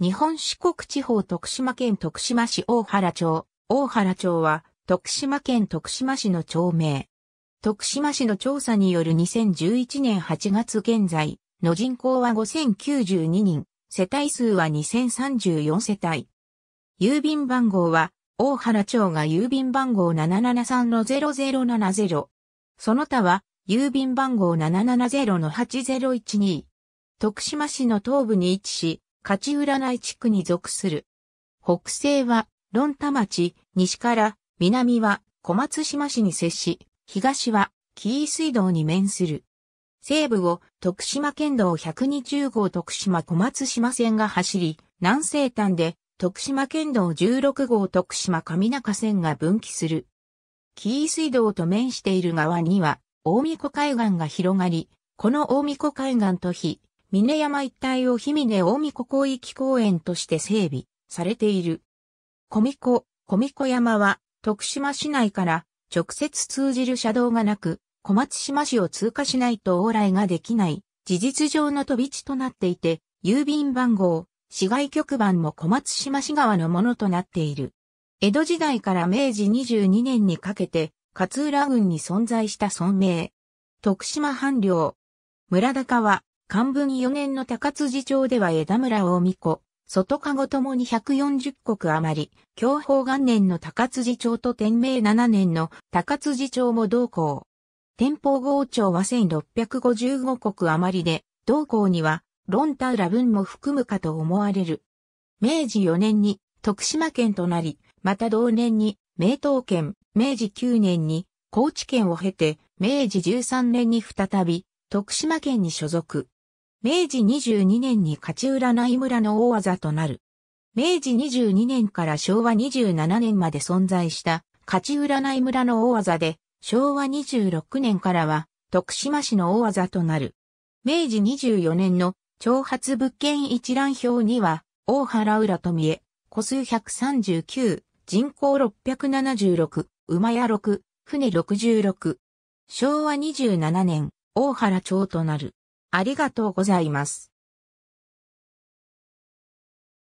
日本四国地方徳島県徳島市大原町。大原町は徳島県徳島市の町名。徳島市の調査による2011年8月現在の人口は5092人、世帯数は2034世帯。郵便番号は大原町が郵便番号773-0070。その他は郵便番号770-8012。徳島市の東部に位置し、勝占い地区に属する。北西は、論田町、西から、南は、小松島市に接し、東は、紀伊水道に面する。西部を、徳島県道120号徳島小松島線が走り、南西端で、徳島県道16号徳島上中線が分岐する。紀伊水道と面している側には、大巫子海岸が広がり、この大巫子海岸と比、峰山一帯を氷峰大巫湖広域公園として整備されている。小巫湖、小巫湖山は徳島市内から直接通じる車道がなく、小松島市を通過しないと往来ができない事実上の飛び地となっていて、郵便番号、市外局番も小松島市側のものとなっている。江戸時代から明治22年にかけて、勝浦郡に存在した村名。徳島藩領。村高は、漢文4年の高辻町では枝村大巫子、外籠ともに140国余り、享保元年の高辻町と天明7年の高辻町も同行。天保豪町は1655国余りで、同校には、論ウラ文も含むかと思われる。明治4年に徳島県となり、また同年に明東県、明治9年に高知県を経て、明治13年に再び徳島県に所属。明治22年に勝浦内村の大技となる。明治22年から昭和27年まで存在した勝浦内村の大技で、昭和26年からは徳島市の大技となる。明治24年の挑発物件一覧表には、大原浦富江、個数139、人口676、馬屋6、船66。昭和27年、大原町となる。ありがとうございます。